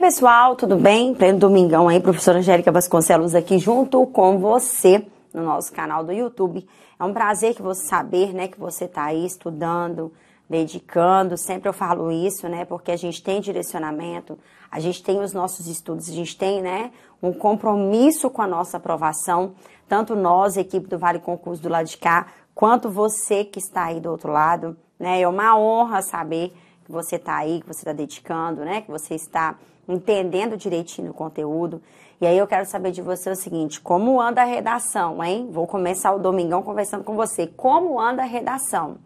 pessoal, tudo bem? Pleno domingão aí, professora Angélica Vasconcelos aqui junto com você no nosso canal do YouTube. É um prazer que você saber, né, que você está aí estudando, dedicando. Sempre eu falo isso, né, porque a gente tem direcionamento, a gente tem os nossos estudos, a gente tem, né, um compromisso com a nossa aprovação. Tanto nós, equipe do Vale Concurso do lado de cá, quanto você que está aí do outro lado, né? É uma honra saber que você está aí, que você está dedicando, né? Que você está entendendo direitinho o conteúdo. E aí eu quero saber de você o seguinte: como anda a redação, hein? Vou começar o domingão conversando com você. Como anda a redação?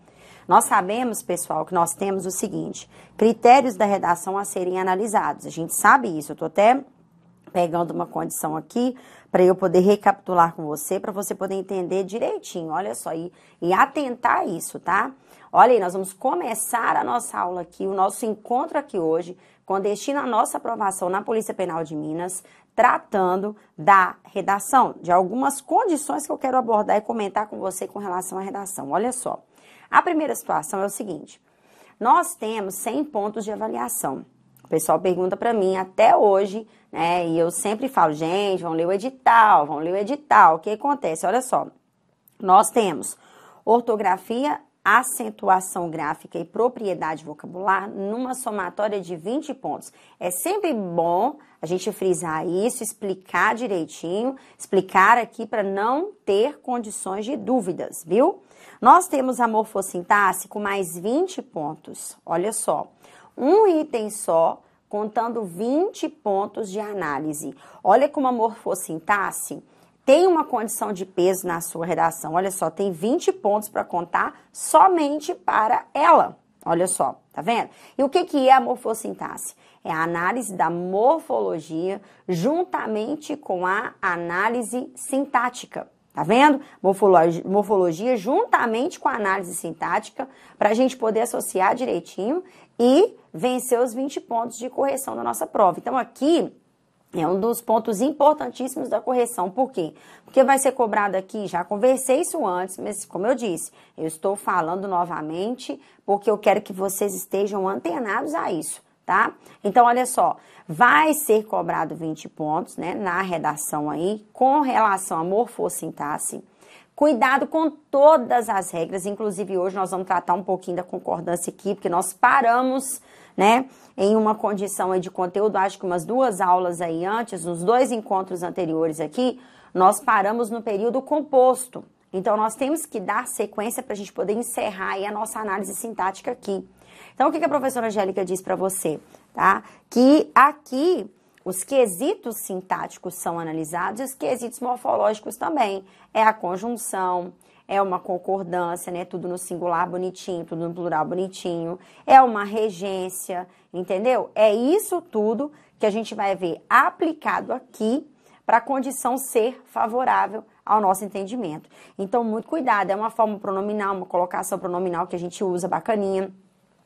Nós sabemos, pessoal, que nós temos o seguinte: critérios da redação a serem analisados. A gente sabe isso. Eu tô até pegando uma condição aqui para eu poder recapitular com você, para você poder entender direitinho. Olha só, e, e atentar isso, tá? Olha aí, nós vamos começar a nossa aula aqui, o nosso encontro aqui hoje, com destino à nossa aprovação na Polícia Penal de Minas, tratando da redação, de algumas condições que eu quero abordar e comentar com você com relação à redação. Olha só. A primeira situação é o seguinte: nós temos 100 pontos de avaliação. O pessoal pergunta para mim até hoje, né? E eu sempre falo, gente, vão ler o edital, vão ler o edital. O que acontece? Olha só. Nós temos ortografia acentuação gráfica e propriedade vocabular numa somatória de 20 pontos. É sempre bom a gente frisar isso, explicar direitinho, explicar aqui para não ter condições de dúvidas, viu? Nós temos a morfossintaxe com mais 20 pontos. Olha só, um item só contando 20 pontos de análise. Olha como a morfossintaxe tem uma condição de peso na sua redação. Olha só, tem 20 pontos para contar somente para ela. Olha só, tá vendo? E o que, que é a morfossintaxe? É a análise da morfologia juntamente com a análise sintática. Tá vendo? Morfologia, morfologia juntamente com a análise sintática, para a gente poder associar direitinho e vencer os 20 pontos de correção da nossa prova. Então, aqui é um dos pontos importantíssimos da correção. Por quê? Porque vai ser cobrado aqui, já conversei isso antes, mas como eu disse, eu estou falando novamente porque eu quero que vocês estejam antenados a isso, tá? Então, olha só, vai ser cobrado 20 pontos, né, na redação aí, com relação à morfossintaxe. Cuidado com todas as regras, inclusive hoje nós vamos tratar um pouquinho da concordância aqui, porque nós paramos né? Em uma condição de conteúdo, acho que umas duas aulas aí antes, nos dois encontros anteriores aqui, nós paramos no período composto. Então, nós temos que dar sequência para a gente poder encerrar aí a nossa análise sintática aqui. Então, o que a professora Angélica diz para você, tá? Que aqui os quesitos sintáticos são analisados e os quesitos morfológicos também. É a conjunção, é uma concordância, né? Tudo no singular bonitinho, tudo no plural bonitinho, é uma regência, entendeu? É isso tudo que a gente vai ver aplicado aqui para a condição ser favorável ao nosso entendimento. Então, muito cuidado, é uma forma pronominal, uma colocação pronominal que a gente usa bacaninha.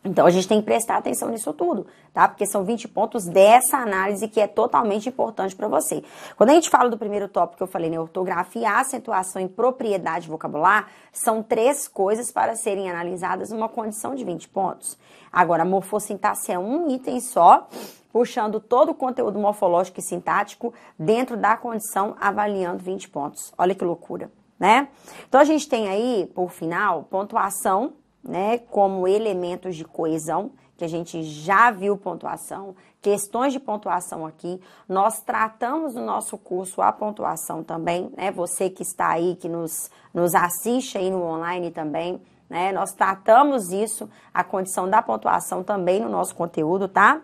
Então a gente tem que prestar atenção nisso tudo, tá? Porque são 20 pontos dessa análise que é totalmente importante para você. Quando a gente fala do primeiro tópico que eu falei, né, ortografia, acentuação e propriedade vocabular, são três coisas para serem analisadas numa condição de 20 pontos. Agora, a morfossintaxe é um item só, puxando todo o conteúdo morfológico e sintático dentro da condição avaliando 20 pontos. Olha que loucura, né? Então a gente tem aí, por final, pontuação né, como elementos de coesão, que a gente já viu pontuação, questões de pontuação aqui. Nós tratamos no nosso curso a pontuação também, né? Você que está aí, que nos, nos assiste aí no online também, né? Nós tratamos isso, a condição da pontuação também no nosso conteúdo, tá?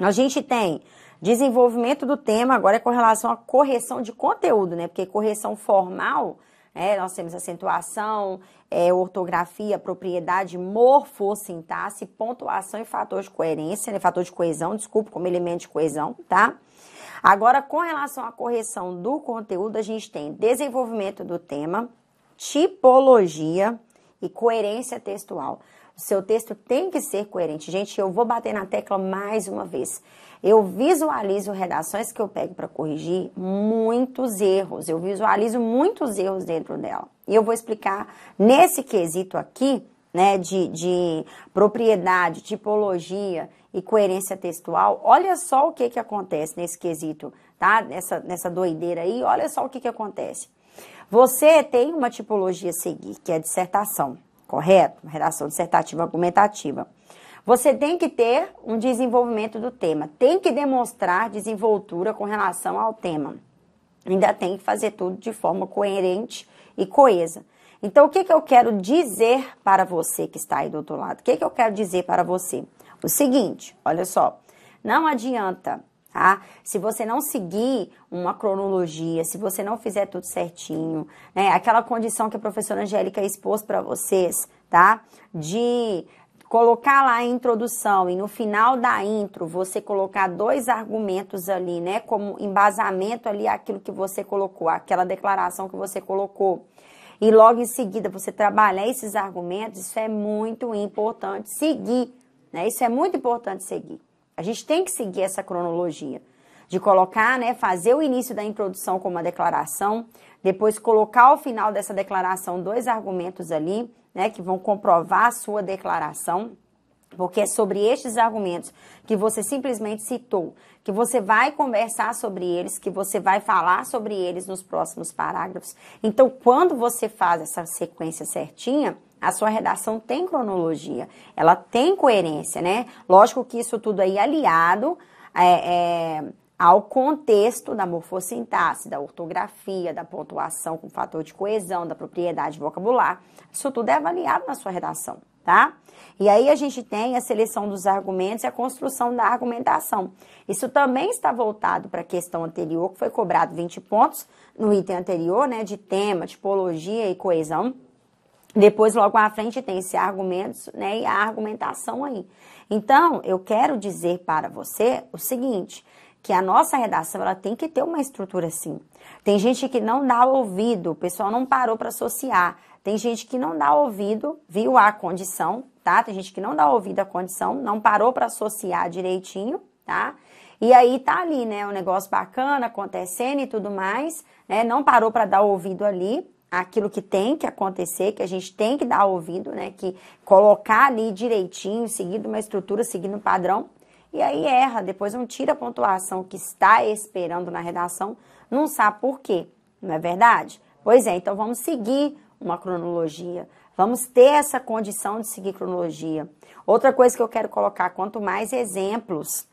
A gente tem desenvolvimento do tema, agora é com relação à correção de conteúdo, né? Porque correção formal é, nós temos acentuação, é, ortografia, propriedade, sintaxe, pontuação e fator de coerência, né? fator de coesão, desculpa, como elemento de coesão, tá? Agora, com relação à correção do conteúdo, a gente tem desenvolvimento do tema, tipologia e coerência textual. O seu texto tem que ser coerente. Gente, eu vou bater na tecla mais uma vez. Eu visualizo redações que eu pego para corrigir muitos erros. Eu visualizo muitos erros dentro dela. E eu vou explicar nesse quesito aqui, né, de, de propriedade, tipologia e coerência textual. Olha só o que, que acontece nesse quesito, tá? Nessa, nessa doideira aí, olha só o que, que acontece. Você tem uma tipologia a seguir, que é dissertação, correto? Redação dissertativa argumentativa. Você tem que ter um desenvolvimento do tema, tem que demonstrar desenvoltura com relação ao tema. Ainda tem que fazer tudo de forma coerente e coesa. Então, o que, que eu quero dizer para você que está aí do outro lado? O que, que eu quero dizer para você? O seguinte, olha só, não adianta, tá? Se você não seguir uma cronologia, se você não fizer tudo certinho, né? Aquela condição que a professora Angélica expôs para vocês, tá? De colocar lá a introdução e no final da intro você colocar dois argumentos ali, né, como embasamento ali aquilo que você colocou, aquela declaração que você colocou. E logo em seguida você trabalhar esses argumentos, isso é muito importante seguir, né? Isso é muito importante seguir. A gente tem que seguir essa cronologia de colocar, né, fazer o início da introdução com uma declaração, depois colocar ao final dessa declaração dois argumentos ali né, que vão comprovar a sua declaração, porque é sobre estes argumentos que você simplesmente citou, que você vai conversar sobre eles, que você vai falar sobre eles nos próximos parágrafos. Então, quando você faz essa sequência certinha, a sua redação tem cronologia, ela tem coerência, né? Lógico que isso tudo aí é aliado é, é, ao contexto da morfossintaxe, da ortografia, da pontuação com fator de coesão, da propriedade vocabular. Isso tudo é avaliado na sua redação, tá? E aí a gente tem a seleção dos argumentos e a construção da argumentação. Isso também está voltado para a questão anterior, que foi cobrado 20 pontos no item anterior, né, de tema, tipologia e coesão. Depois, logo à frente, tem esse argumentos né, e a argumentação aí. Então, eu quero dizer para você o seguinte: que a nossa redação ela tem que ter uma estrutura sim. Tem gente que não dá ouvido, o pessoal não parou para associar. Tem gente que não dá ouvido, viu a condição, tá? Tem gente que não dá ouvido à condição, não parou para associar direitinho, tá? E aí tá ali, né, um negócio bacana acontecendo e tudo mais, né? Não parou para dar ouvido ali, aquilo que tem que acontecer, que a gente tem que dar ouvido, né? Que colocar ali direitinho, seguindo uma estrutura, seguindo um padrão e aí erra, depois não tira a pontuação que está esperando na redação, não sabe por quê, não é verdade? Pois é, então vamos seguir uma cronologia, vamos ter essa condição de seguir cronologia. Outra coisa que eu quero colocar, quanto mais exemplos,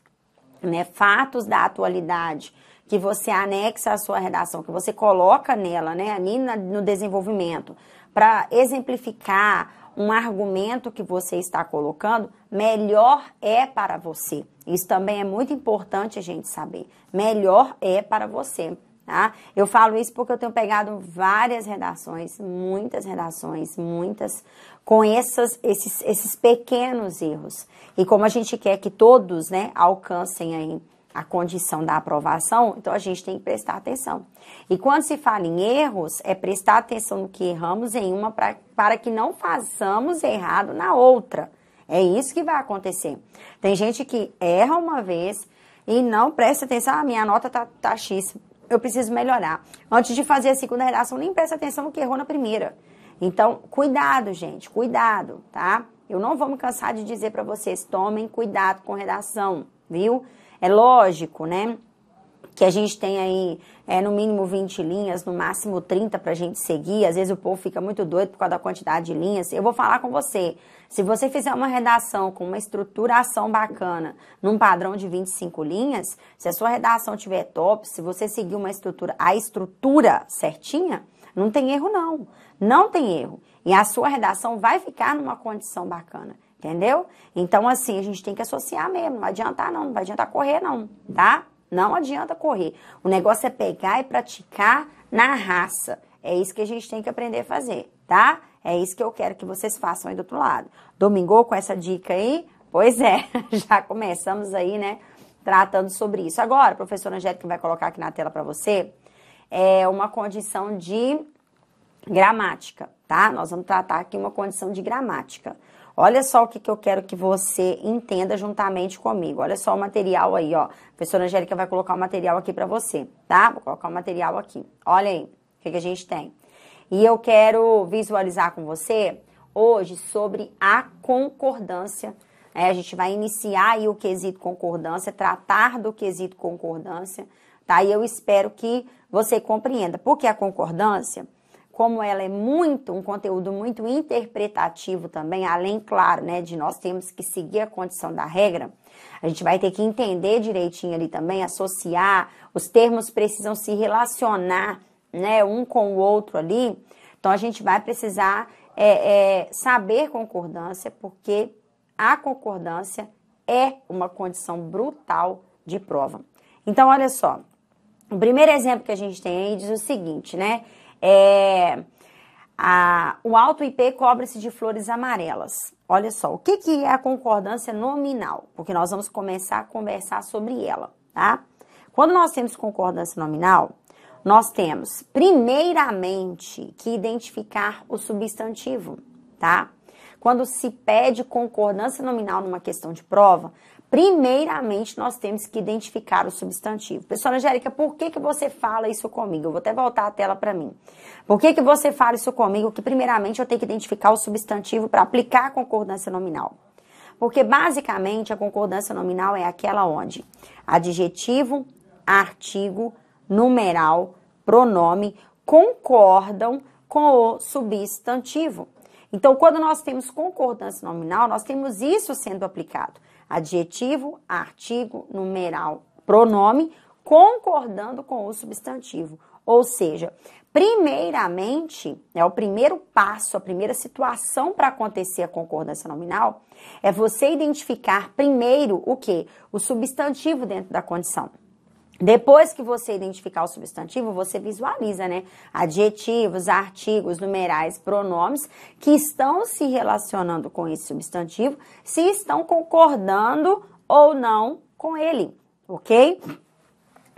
né, fatos da atualidade que você anexa à sua redação, que você coloca nela, né, ali no desenvolvimento, para exemplificar um argumento que você está colocando, melhor é para você. Isso também é muito importante a gente saber. Melhor é para você. Tá? Eu falo isso porque eu tenho pegado várias redações, muitas redações, muitas, com essas, esses, esses pequenos erros. E como a gente quer que todos né, alcancem aí a condição da aprovação, então a gente tem que prestar atenção. E quando se fala em erros, é prestar atenção no que erramos em uma pra, para que não façamos errado na outra. É isso que vai acontecer. Tem gente que erra uma vez e não presta atenção, ah, minha nota tá, tá X, eu preciso melhorar. Antes de fazer a segunda redação, nem presta atenção no que errou na primeira. Então, cuidado, gente, cuidado, tá? Eu não vou me cansar de dizer para vocês, tomem cuidado com redação, viu? É lógico, né? que a gente tem aí é, no mínimo 20 linhas, no máximo 30 para a gente seguir. Às vezes o povo fica muito doido por causa da quantidade de linhas. Eu vou falar com você. Se você fizer uma redação com uma estruturação bacana, num padrão de 25 linhas, se a sua redação tiver top, se você seguir uma estrutura, a estrutura certinha, não tem erro não. Não tem erro. E a sua redação vai ficar numa condição bacana. Entendeu? Então, assim, a gente tem que associar mesmo. Não adianta, adiantar, não. Não vai adiantar correr, não. Tá? Não adianta correr. O negócio é pegar e praticar na raça. É isso que a gente tem que aprender a fazer, tá? É isso que eu quero que vocês façam aí do outro lado. Domingou com essa dica aí? Pois é, já começamos aí, né? Tratando sobre isso. Agora, a professora Angélica vai colocar aqui na tela para você é uma condição de gramática, tá? Nós vamos tratar aqui uma condição de gramática. Olha só o que, que eu quero que você entenda juntamente comigo. Olha só o material aí, ó. A professora Angélica vai colocar o material aqui para você, tá? Vou colocar o material aqui. Olha aí o que, que a gente tem. E eu quero visualizar com você hoje sobre a concordância. É, a gente vai iniciar aí o quesito concordância, tratar do quesito concordância, tá? E eu espero que você compreenda. Porque a concordância como ela é muito um conteúdo muito interpretativo também, além claro, né, de nós temos que seguir a condição da regra, a gente vai ter que entender direitinho ali também, associar, os termos precisam se relacionar, né, um com o outro ali. Então a gente vai precisar é, é, saber concordância, porque a concordância é uma condição brutal de prova. Então olha só, o primeiro exemplo que a gente tem aí diz o seguinte, né? É, a, o alto IP cobre-se de flores amarelas. Olha só, o que, que é a concordância nominal? Porque nós vamos começar a conversar sobre ela, tá? Quando nós temos concordância nominal, nós temos, primeiramente, que identificar o substantivo, tá? Quando se pede concordância nominal numa questão de prova, Primeiramente, nós temos que identificar o substantivo. Pessoal, Angélica, por que, que você fala isso comigo? Eu vou até voltar a tela para mim. Por que, que você fala isso comigo? Que primeiramente eu tenho que identificar o substantivo para aplicar a concordância nominal. Porque basicamente a concordância nominal é aquela onde adjetivo, artigo, numeral, pronome concordam com o substantivo. Então, quando nós temos concordância nominal, nós temos isso sendo aplicado adjetivo, artigo, numeral, pronome, concordando com o substantivo. Ou seja, primeiramente, né, o primeiro passo, a primeira situação para acontecer a concordância nominal é você identificar primeiro o que? O substantivo dentro da condição. Depois que você identificar o substantivo, você visualiza, né? Adjetivos, artigos, numerais, pronomes que estão se relacionando com esse substantivo, se estão concordando ou não com ele, ok?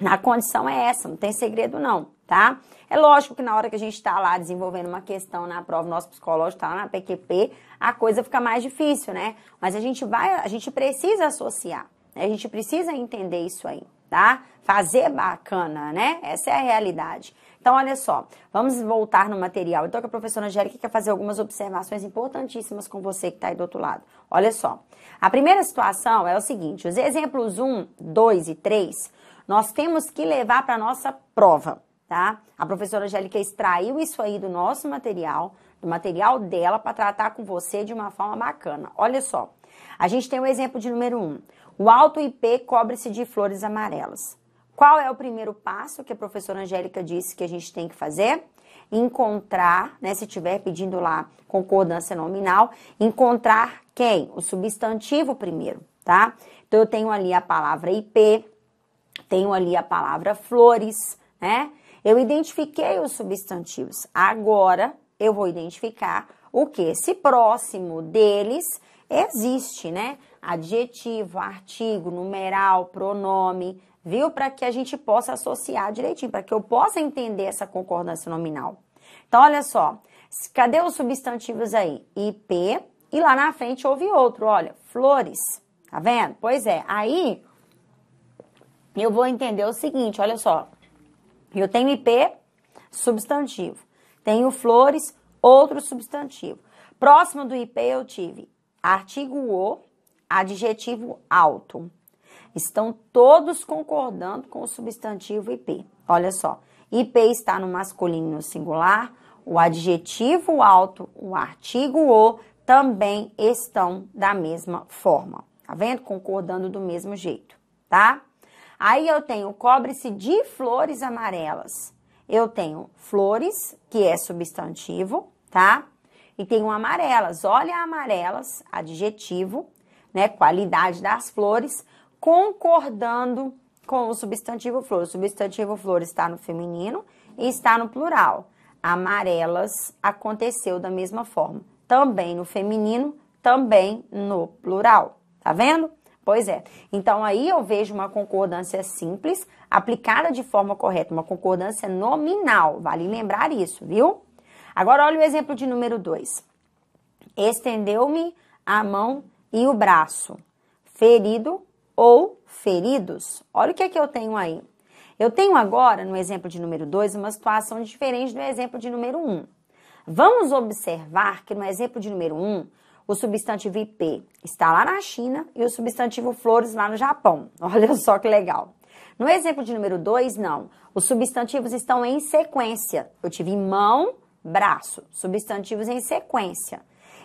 Na condição é essa, não tem segredo não, tá? É lógico que na hora que a gente está lá desenvolvendo uma questão na prova, nosso psicológico está na PQP, a coisa fica mais difícil, né? Mas a gente vai, a gente precisa associar, né? a gente precisa entender isso aí tá? Fazer bacana, né? Essa é a realidade. Então, olha só, vamos voltar no material. Então, que a professora Angélica quer fazer algumas observações importantíssimas com você que está aí do outro lado. Olha só, a primeira situação é o seguinte: os exemplos 1, 2 e 3, nós temos que levar para a nossa prova, tá? A professora Angélica extraiu isso aí do nosso material, do material dela, para tratar com você de uma forma bacana. Olha só, a gente tem o um exemplo de número 1. O alto IP cobre-se de flores amarelas. Qual é o primeiro passo que a professora Angélica disse que a gente tem que fazer? Encontrar, né, se estiver pedindo lá concordância nominal, encontrar quem? O substantivo primeiro, tá? Então eu tenho ali a palavra IP, tenho ali a palavra flores, né? Eu identifiquei os substantivos. Agora eu vou identificar o que? Se próximo deles existe, né? Adjetivo, artigo, numeral, pronome, viu? Para que a gente possa associar direitinho, para que eu possa entender essa concordância nominal. Então, olha só, cadê os substantivos aí? IP, e lá na frente houve outro, olha, flores, tá vendo? Pois é, aí eu vou entender o seguinte, olha só, eu tenho IP, substantivo, tenho flores, outro substantivo. Próximo do IP eu tive artigo o, adjetivo alto. Estão todos concordando com o substantivo IP. Olha só, IP está no masculino no singular, o adjetivo alto, o artigo o também estão da mesma forma. Tá vendo? Concordando do mesmo jeito, tá? Aí eu tenho cobre-se de flores amarelas. Eu tenho flores, que é substantivo, tá? e tem um amarelas. Olha amarelas, adjetivo, né? Qualidade das flores, concordando com o substantivo flor. O substantivo flor está no feminino e está no plural. Amarelas aconteceu da mesma forma, também no feminino, também no plural. Tá vendo? Pois é. Então aí eu vejo uma concordância simples aplicada de forma correta, uma concordância nominal. Vale lembrar isso, viu? Agora olha o exemplo de número 2. Estendeu-me a mão e o braço, ferido ou feridos. Olha o que é que eu tenho aí. Eu tenho agora, no exemplo de número 2, uma situação diferente do exemplo de número 1. Um. Vamos observar que no exemplo de número 1, um, o substantivo IP está lá na China e o substantivo flores lá no Japão. Olha só que legal. No exemplo de número 2, não. Os substantivos estão em sequência. Eu tive mão, braço, substantivos em sequência.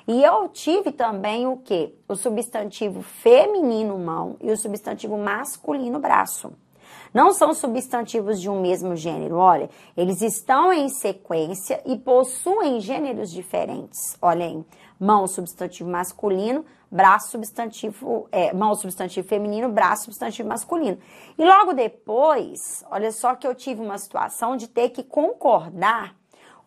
E eu tive também o que? O substantivo feminino mão e o substantivo masculino braço. Não são substantivos de um mesmo gênero, olha, eles estão em sequência e possuem gêneros diferentes. Olhem, mão substantivo masculino, braço substantivo, é, mão substantivo feminino, braço substantivo masculino. E logo depois, olha só que eu tive uma situação de ter que concordar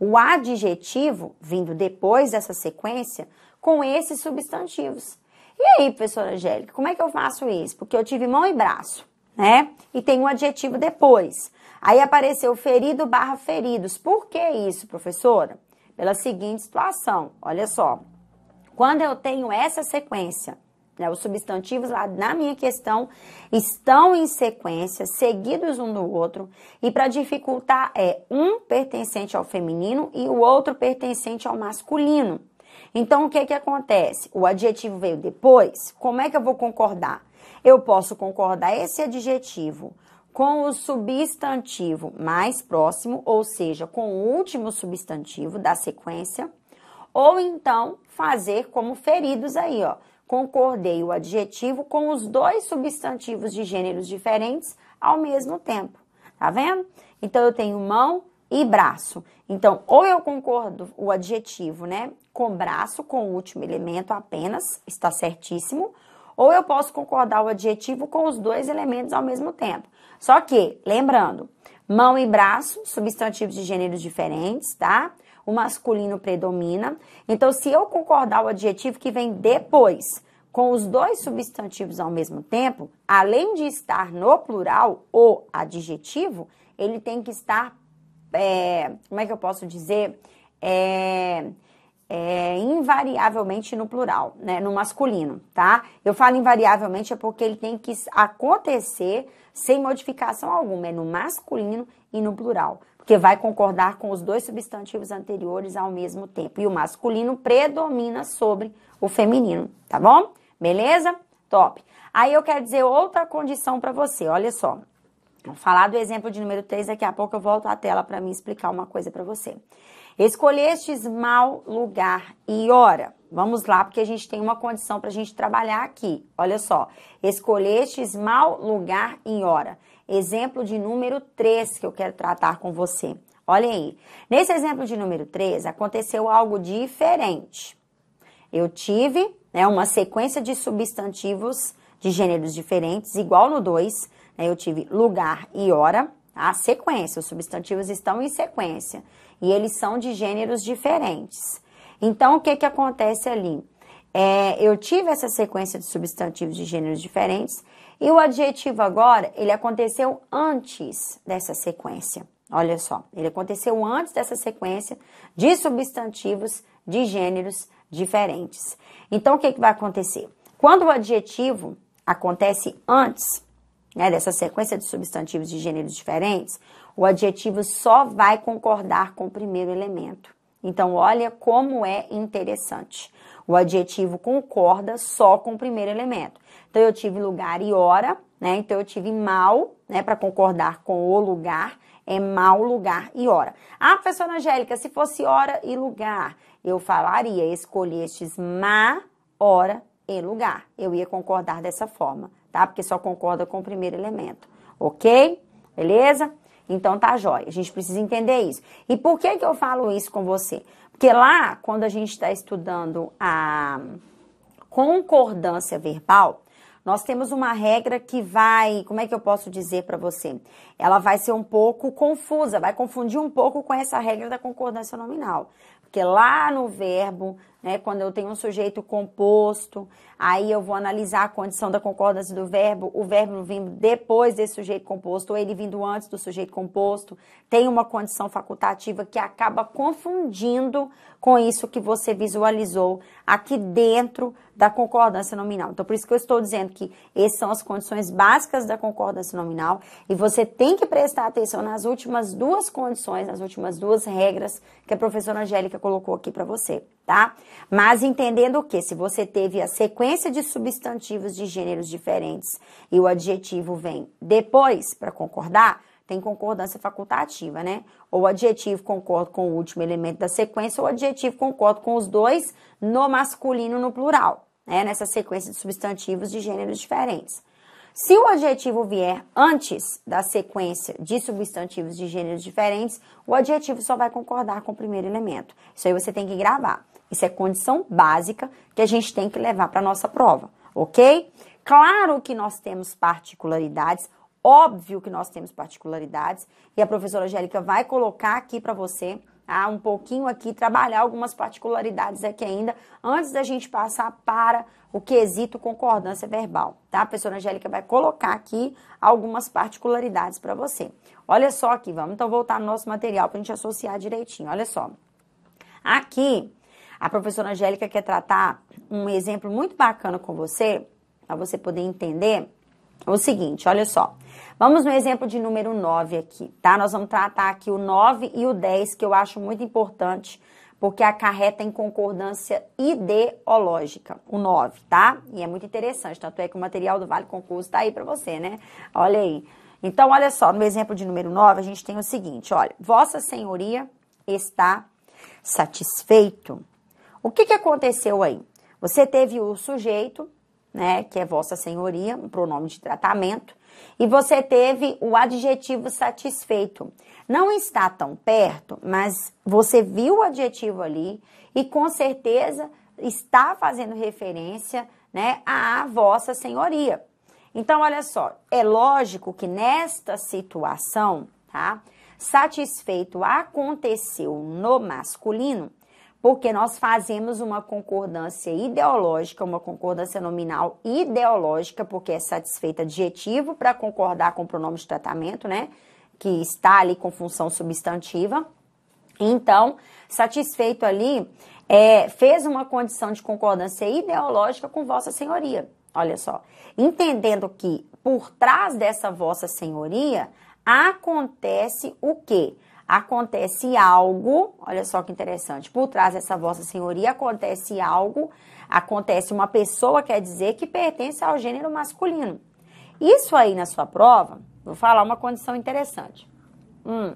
o adjetivo vindo depois dessa sequência com esses substantivos. E aí, professora Angélica, como é que eu faço isso? Porque eu tive mão e braço, né? E tem um adjetivo depois. Aí apareceu ferido barra feridos. Por que isso, professora? Pela seguinte situação, olha só. Quando eu tenho essa sequência, né? Os substantivos lá na minha questão estão em sequência, seguidos um do outro, e para dificultar é um pertencente ao feminino e o outro pertencente ao masculino. Então, o que, que acontece? O adjetivo veio depois, como é que eu vou concordar? Eu posso concordar esse adjetivo com o substantivo mais próximo, ou seja, com o último substantivo da sequência, ou então fazer como feridos aí, ó. Concordei o adjetivo com os dois substantivos de gêneros diferentes ao mesmo tempo. Tá vendo? Então eu tenho mão e braço. Então, ou eu concordo o adjetivo, né, com braço, com o último elemento apenas, está certíssimo, ou eu posso concordar o adjetivo com os dois elementos ao mesmo tempo. Só que, lembrando, mão e braço, substantivos de gêneros diferentes, tá? o masculino predomina. Então, se eu concordar o adjetivo que vem depois com os dois substantivos ao mesmo tempo, além de estar no plural, o adjetivo, ele tem que estar, é, como é que eu posso dizer? É, é, invariavelmente no plural, né, no masculino, tá? Eu falo invariavelmente é porque ele tem que acontecer sem modificação alguma, é no masculino e no plural porque vai concordar com os dois substantivos anteriores ao mesmo tempo. E o masculino predomina sobre o feminino, tá bom? Beleza? Top. Aí eu quero dizer outra condição para você, olha só. Vou falar do exemplo de número 3, daqui a pouco eu volto à tela para me explicar uma coisa para você. Escolhestes mal lugar e hora. Vamos lá, porque a gente tem uma condição para a gente trabalhar aqui. Olha só. Escolhestes mal lugar e hora. Exemplo de número 3 que eu quero tratar com você. Olha aí. Nesse exemplo de número 3, aconteceu algo diferente. Eu tive né, uma sequência de substantivos de gêneros diferentes, igual no 2. Né, eu tive lugar e hora, a sequência. Os substantivos estão em sequência e eles são de gêneros diferentes. Então, o que, que acontece ali? É, eu tive essa sequência de substantivos de gêneros diferentes e o adjetivo agora, ele aconteceu antes dessa sequência. Olha só, ele aconteceu antes dessa sequência de substantivos de gêneros diferentes. Então, o que, que vai acontecer? Quando o adjetivo acontece antes né, dessa sequência de substantivos de gêneros diferentes, o adjetivo só vai concordar com o primeiro elemento. Então, olha como é interessante. O adjetivo concorda só com o primeiro elemento. Então eu tive lugar e hora, né? Então eu tive mal, né, para concordar com o lugar, é mal lugar e hora. Ah, professora Angélica, se fosse hora e lugar, eu falaria escolhestes má hora e lugar. Eu ia concordar dessa forma, tá? Porque só concorda com o primeiro elemento, ok? Beleza? Então tá jóia, a gente precisa entender isso. E por que que eu falo isso com você? Porque lá, quando a gente está estudando a concordância verbal, nós temos uma regra que vai, como é que eu posso dizer para você? ela vai ser um pouco confusa, vai confundir um pouco com essa regra da concordância nominal. Porque lá no verbo, né, quando eu tenho um sujeito composto, aí eu vou analisar a condição da concordância do verbo, o verbo vindo depois desse sujeito composto, ou ele vindo antes do sujeito composto, tem uma condição facultativa que acaba confundindo com isso que você visualizou aqui dentro da concordância nominal. Então, por isso que eu estou dizendo que essas são as condições básicas da concordância nominal, e você tem tem que prestar atenção nas últimas duas condições, nas últimas duas regras que a professora Angélica colocou aqui para você, tá? Mas entendendo que se você teve a sequência de substantivos de gêneros diferentes e o adjetivo vem depois para concordar, tem concordância facultativa, né? Ou o adjetivo concorda com o último elemento da sequência, ou o adjetivo concorda com os dois no masculino no plural, né? Nessa sequência de substantivos de gêneros diferentes. Se o adjetivo vier antes da sequência de substantivos de gêneros diferentes, o adjetivo só vai concordar com o primeiro elemento. Isso aí você tem que gravar. Isso é condição básica que a gente tem que levar para a nossa prova, ok? Claro que nós temos particularidades, óbvio que nós temos particularidades, e a professora Angélica vai colocar aqui para você ah, um pouquinho aqui, trabalhar algumas particularidades aqui ainda, antes da gente passar para o quesito concordância verbal, tá? A professora Angélica vai colocar aqui algumas particularidades para você. Olha só aqui, vamos então voltar no nosso material para a gente associar direitinho. Olha só. Aqui, a professora Angélica quer tratar um exemplo muito bacana com você, para você poder entender é o seguinte, olha só. Vamos no exemplo de número 9 aqui, tá? Nós vamos tratar aqui o 9 e o 10, que eu acho muito importante, porque acarreta em concordância ideológica, o 9, tá? E é muito interessante, tanto é que o material do Vale Concurso tá aí para você, né? Olha aí. Então, olha só, no exemplo de número 9, a gente tem o seguinte, olha, Vossa Senhoria está satisfeito. O que, que aconteceu aí? Você teve o sujeito né, que é Vossa Senhoria, um pronome de tratamento, e você teve o adjetivo satisfeito. Não está tão perto, mas você viu o adjetivo ali e com certeza está fazendo referência, né, à Vossa Senhoria. Então, olha só, é lógico que nesta situação, tá? Satisfeito aconteceu no masculino, porque nós fazemos uma concordância ideológica, uma concordância nominal ideológica, porque é satisfeito adjetivo para concordar com o pronome de tratamento, né? Que está ali com função substantiva. Então, satisfeito ali, é, fez uma condição de concordância ideológica com Vossa Senhoria. Olha só, entendendo que por trás dessa Vossa Senhoria acontece o quê? acontece algo, olha só que interessante, por trás dessa vossa senhoria acontece algo, acontece uma pessoa, quer dizer, que pertence ao gênero masculino. Isso aí na sua prova, vou falar uma condição interessante. Hum,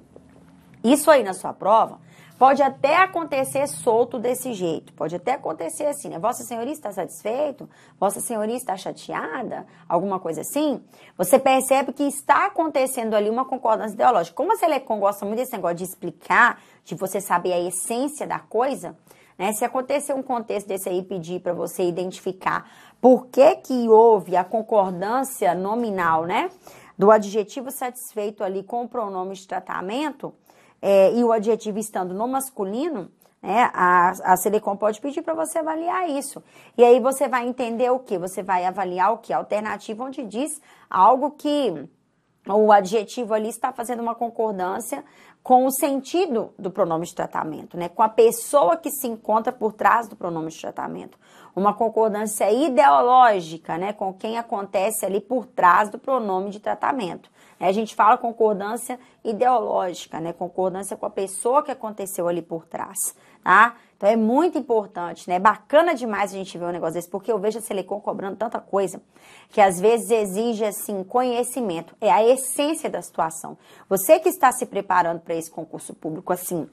isso aí na sua prova Pode até acontecer solto desse jeito, pode até acontecer assim, né? Vossa Senhoria está satisfeito? Vossa Senhoria está chateada? Alguma coisa assim? Você percebe que está acontecendo ali uma concordância ideológica. Como a Selecom gosta muito desse negócio de explicar, de você saber a essência da coisa, né? Se acontecer um contexto desse aí, pedir para você identificar por que que houve a concordância nominal, né? Do adjetivo satisfeito ali com o pronome de tratamento, é, e o adjetivo estando no masculino, né, a, a pode pedir para você avaliar isso. E aí você vai entender o que? Você vai avaliar o que? Alternativa onde diz algo que o adjetivo ali está fazendo uma concordância com o sentido do pronome de tratamento, né? Com a pessoa que se encontra por trás do pronome de tratamento. Uma concordância ideológica, né? Com quem acontece ali por trás do pronome de tratamento. A gente fala concordância ideológica, né? Concordância com a pessoa que aconteceu ali por trás, tá? Então é muito importante, né? É bacana demais a gente ver um negócio desse, porque eu vejo a Selecom cobrando tanta coisa que às vezes exige assim conhecimento, é a essência da situação. Você que está se preparando para esse concurso público assim,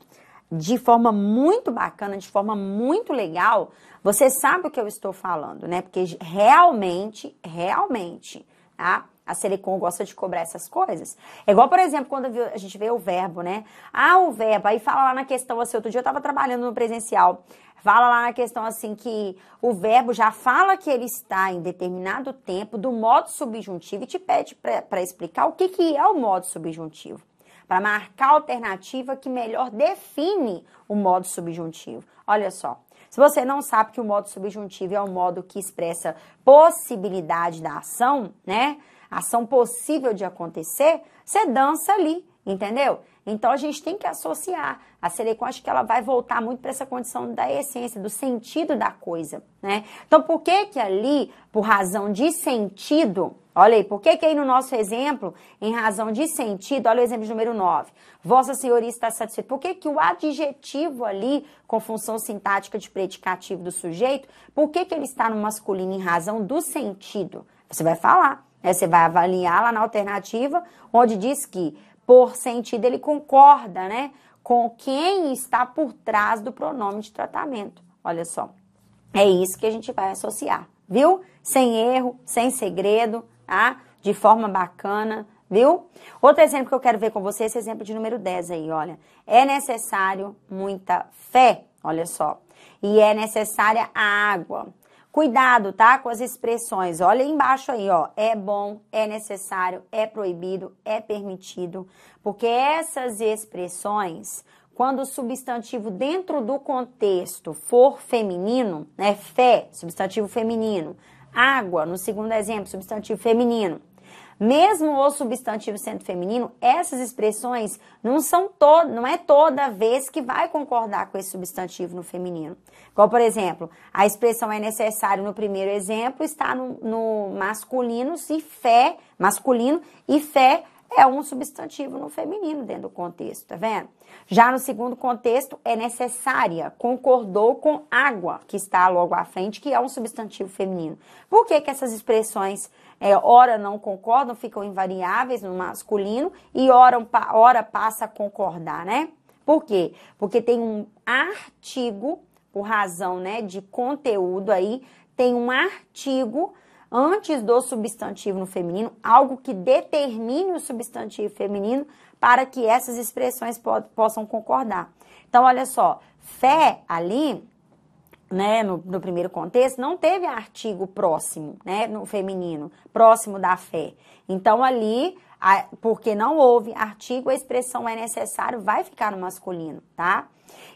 de forma muito bacana, de forma muito legal, você sabe o que eu estou falando, né? Porque realmente, realmente, tá? A Selecom gosta de cobrar essas coisas. É igual, por exemplo, quando a gente vê o verbo, né? Ah, o verbo. Aí fala lá na questão assim, outro dia eu estava trabalhando no presencial. Fala lá na questão assim que o verbo já fala que ele está em determinado tempo do modo subjuntivo e te pede para explicar o que, que é o modo subjuntivo para marcar a alternativa que melhor define o modo subjuntivo. Olha só. Se você não sabe que o modo subjuntivo é o modo que expressa possibilidade da ação, né? ação possível de acontecer, você dança ali, entendeu? Então a gente tem que associar. A Selecom acho que ela vai voltar muito para essa condição da essência, do sentido da coisa, né? Então por que que ali, por razão de sentido, olha aí, por que que aí no nosso exemplo, em razão de sentido, olha o exemplo número 9, Vossa Senhoria está satisfeita. Por que que o adjetivo ali, com função sintática de predicativo do sujeito, por que que ele está no masculino em razão do sentido? Você vai falar né? Você vai avaliar lá na alternativa, onde diz que, por sentido, ele concorda né, com quem está por trás do pronome de tratamento. Olha só. É isso que a gente vai associar, viu? Sem erro, sem segredo, tá? De forma bacana, viu? Outro exemplo que eu quero ver com você é esse exemplo de número 10 aí, olha. É necessário muita fé, olha só. E é necessária a água. Cuidado, tá? Com as expressões. Olha embaixo aí, ó. É bom, é necessário, é proibido, é permitido. Porque essas expressões, quando o substantivo dentro do contexto for feminino, né? Fé, substantivo feminino. Água, no segundo exemplo, substantivo feminino mesmo o substantivo sendo feminino, essas expressões não são todas, não é toda vez que vai concordar com esse substantivo no feminino. Como, por exemplo, a expressão é necessário no primeiro exemplo está no, no masculino, se fé, masculino, e fé é um substantivo no feminino dentro do contexto, tá vendo? Já no segundo contexto, é necessária, concordou com água, que está logo à frente, que é um substantivo feminino. Por que, que essas expressões é, ora não concordam, ficam invariáveis no masculino e ora, ora passa a concordar, né? Por quê? Porque tem um artigo, por razão né, de conteúdo aí, tem um artigo antes do substantivo no feminino, algo que determine o substantivo feminino para que essas expressões po possam concordar. Então, olha só, fé ali né, no, no, primeiro contexto, não teve artigo próximo, né, no feminino, próximo da fé. Então, ali, a, porque não houve artigo, a expressão é necessário, vai ficar no masculino, tá?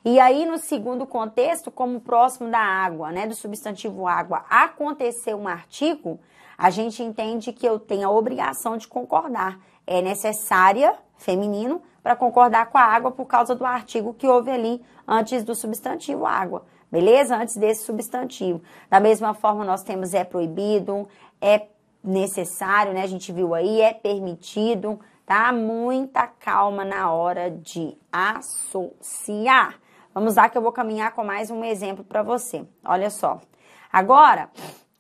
E aí, no segundo contexto, como próximo da água, né, do substantivo água, aconteceu um artigo, a gente entende que eu tenho a obrigação de concordar. É necessária, feminino, para concordar com a água por causa do artigo que houve ali antes do substantivo água beleza? Antes desse substantivo. Da mesma forma, nós temos é proibido, é necessário, né? A gente viu aí, é permitido, tá? Muita calma na hora de associar. Vamos lá que eu vou caminhar com mais um exemplo para você. Olha só. Agora,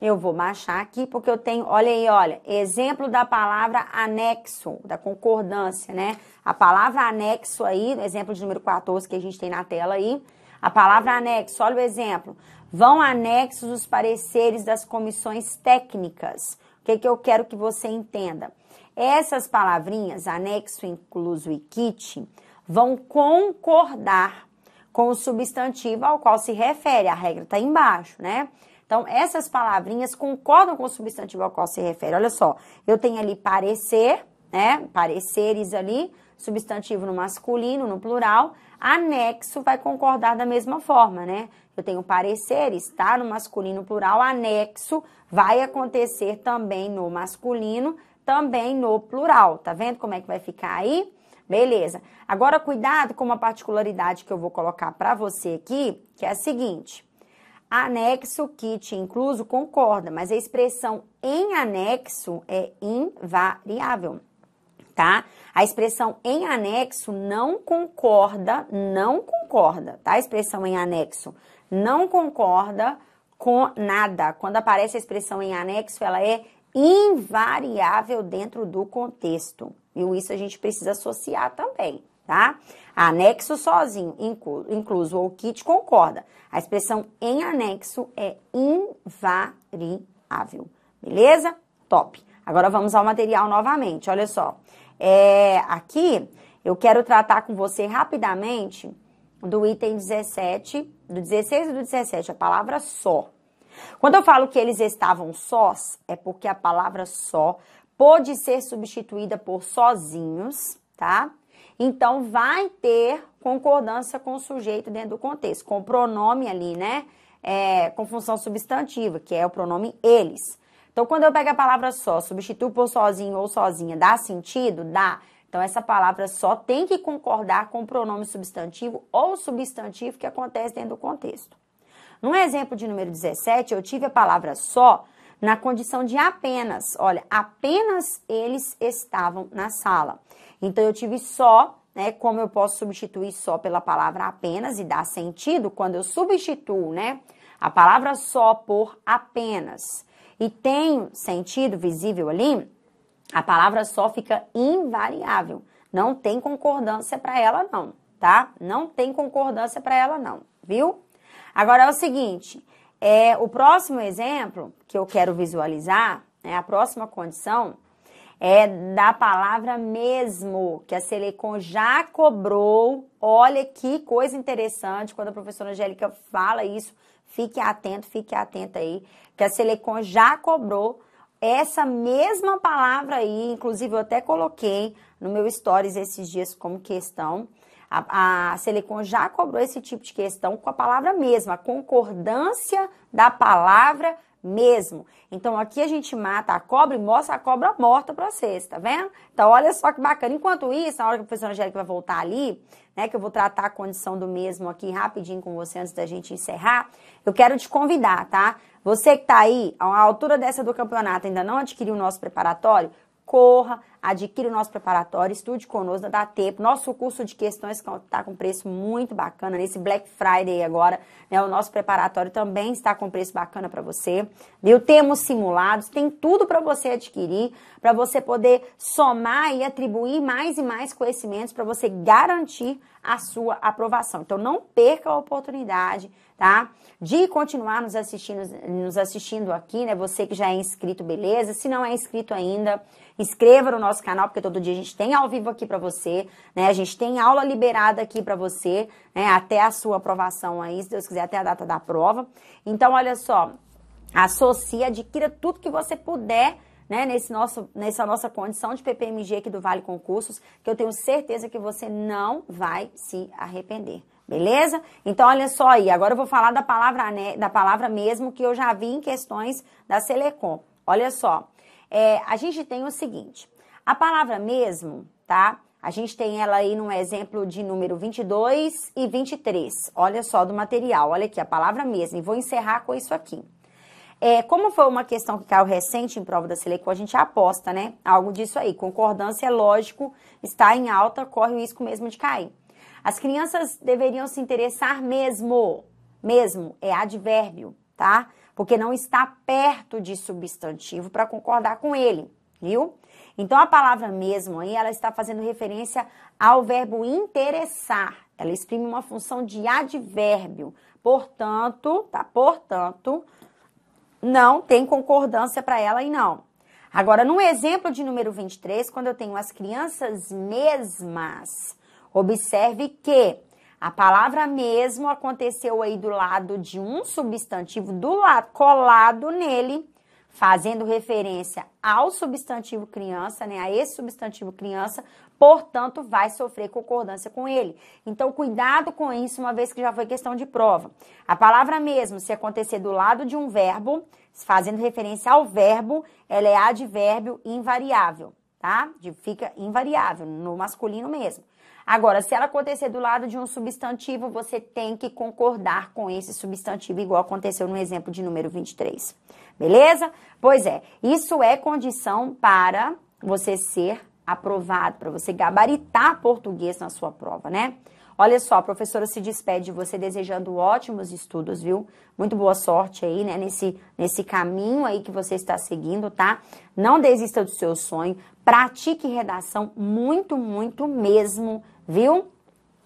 eu vou baixar aqui porque eu tenho, olha aí, olha, exemplo da palavra anexo, da concordância, né? A palavra anexo aí, exemplo de número 14 que a gente tem na tela aí, a palavra anexo, olha o exemplo. Vão anexos os pareceres das comissões técnicas. O que, que eu quero que você entenda? Essas palavrinhas, anexo, incluso e kit, vão concordar com o substantivo ao qual se refere. A regra está embaixo, né? Então, essas palavrinhas concordam com o substantivo ao qual se refere. Olha só, eu tenho ali parecer, né? Pareceres ali, substantivo no masculino, no plural. Anexo vai concordar da mesma forma, né? Eu tenho pareceres, tá? No masculino, plural. Anexo vai acontecer também no masculino, também no plural. Tá vendo como é que vai ficar aí? Beleza. Agora, cuidado com uma particularidade que eu vou colocar para você aqui, que é a seguinte. Anexo, kit incluso, concorda, mas a expressão em anexo é invariável tá? A expressão em anexo não concorda, não concorda, tá? A expressão em anexo não concorda com nada. Quando aparece a expressão em anexo, ela é invariável dentro do contexto. E isso a gente precisa associar também, tá? Anexo sozinho, incluso ou kit concorda. A expressão em anexo é invariável, beleza? Top. Agora vamos ao material novamente, olha só. É, aqui eu quero tratar com você rapidamente do item 17, do 16 e do 17, a palavra só. Quando eu falo que eles estavam sós, é porque a palavra só pode ser substituída por sozinhos, tá? Então vai ter concordância com o sujeito dentro do contexto, com o pronome ali, né? É, com função substantiva, que é o pronome eles. Então, quando eu pego a palavra só, substituo por sozinho ou sozinha, dá sentido? Dá. Então, essa palavra só tem que concordar com o pronome substantivo ou substantivo que acontece dentro do contexto. No exemplo de número 17, eu tive a palavra só na condição de apenas. Olha, apenas eles estavam na sala. Então, eu tive só né, como eu posso substituir só pela palavra apenas e dá sentido quando eu substituo, né, a palavra só por apenas e tem sentido visível ali, a palavra só fica invariável. Não tem concordância para ela não, tá? Não tem concordância para ela não, viu? Agora é o seguinte, é, o próximo exemplo que eu quero visualizar, né, a próxima condição, é da palavra mesmo, que a Selecom já cobrou. Olha que coisa interessante quando a professora Angélica fala isso Fique atento, fique atento aí, que a selecon já cobrou essa mesma palavra aí, inclusive eu até coloquei no meu stories esses dias como questão. A, a já cobrou esse tipo de questão com a palavra mesma, a concordância da palavra mesmo. Então aqui a gente mata a cobra e mostra a cobra morta para vocês, tá vendo? Então olha só que bacana. Enquanto isso, na hora que a professora Angélica vai voltar ali, né, que eu vou tratar a condição do mesmo aqui rapidinho com você antes da gente encerrar, eu quero te convidar, tá? Você que tá aí, à altura dessa do campeonato, ainda não adquiriu o nosso preparatório, corra, adquira o nosso preparatório, estude conosco, dá tempo. Nosso curso de questões está com preço muito bacana nesse Black Friday agora, né? O nosso preparatório também está com preço bacana para você. Viu? Temos simulados, tem tudo para você adquirir, para você poder somar e atribuir mais e mais conhecimentos para você garantir a sua aprovação. Então não perca a oportunidade, tá? De continuar nos assistindo, nos assistindo aqui, né? Você que já é inscrito, beleza? Se não é inscrito ainda, inscreva no nosso nosso canal, porque todo dia a gente tem ao vivo aqui para você, né? A gente tem aula liberada aqui para você, né? Até a sua aprovação aí, se Deus quiser, até a data da prova. Então, olha só, associa, adquira tudo que você puder né, nesse nosso, nessa nossa condição de PPMG aqui do Vale Concursos, que eu tenho certeza que você não vai se arrepender. Beleza? Então, olha só aí. Agora eu vou falar da palavra, né, da palavra mesmo que eu já vi em questões da Selecom. Olha só. É, a gente tem o seguinte: a palavra mesmo, tá? A gente tem ela aí no exemplo de número 22 e 23. Olha só do material, olha aqui a palavra mesmo. E vou encerrar com isso aqui. É, como foi uma questão que caiu recente em prova da Selecom, a gente aposta, né? Algo disso aí. Concordância, é lógico, está em alta, corre o risco mesmo de cair. As crianças deveriam se interessar mesmo. Mesmo é advérbio, tá? Porque não está perto de substantivo para concordar com ele viu? Então a palavra mesmo aí, ela está fazendo referência ao verbo interessar. Ela exprime uma função de advérbio. Portanto, tá? Portanto, não tem concordância para ela e não. Agora, no exemplo de número 23, quando eu tenho as crianças mesmas, observe que a palavra mesmo aconteceu aí do lado de um substantivo do lado colado nele fazendo referência ao substantivo criança, né, a esse substantivo criança, portanto, vai sofrer concordância com ele. Então, cuidado com isso, uma vez que já foi questão de prova. A palavra mesmo, se acontecer do lado de um verbo, fazendo referência ao verbo, ela é advérbio invariável, tá? Fica invariável, no masculino mesmo. Agora, se ela acontecer do lado de um substantivo, você tem que concordar com esse substantivo, igual aconteceu no exemplo de número 23. Beleza? Pois é, isso é condição para você ser aprovado, para você gabaritar português na sua prova, né? Olha só, a professora se despede de você desejando ótimos estudos, viu? Muito boa sorte aí, né? Nesse, nesse caminho aí que você está seguindo, tá? Não desista do seu sonho, pratique redação muito, muito mesmo, viu?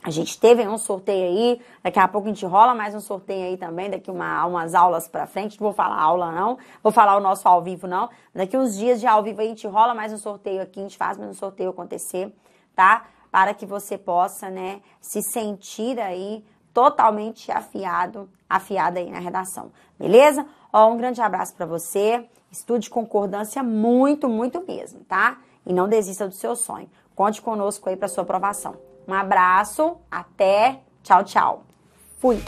A gente teve um sorteio aí, daqui a pouco a gente rola mais um sorteio aí também, daqui uma, umas aulas pra frente, não vou falar aula não, vou falar o nosso ao vivo não, daqui uns dias de ao vivo a gente rola mais um sorteio aqui, a gente faz mais um sorteio acontecer, tá? Para que você possa, né, se sentir aí totalmente afiado, afiada aí na redação, beleza? Ó, um grande abraço para você, estude concordância muito, muito mesmo, tá? E não desista do seu sonho, conte conosco aí pra sua aprovação. Um abraço, até, tchau, tchau. Fui!